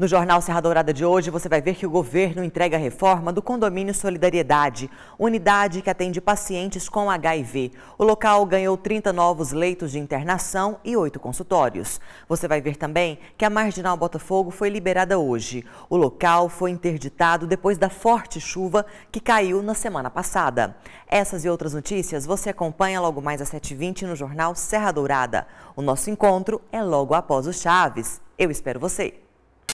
No Jornal Serra Dourada de hoje, você vai ver que o governo entrega a reforma do Condomínio Solidariedade, unidade que atende pacientes com HIV. O local ganhou 30 novos leitos de internação e 8 consultórios. Você vai ver também que a Marginal Botafogo foi liberada hoje. O local foi interditado depois da forte chuva que caiu na semana passada. Essas e outras notícias você acompanha logo mais às 7h20 no Jornal Serra Dourada. O nosso encontro é logo após o Chaves. Eu espero você!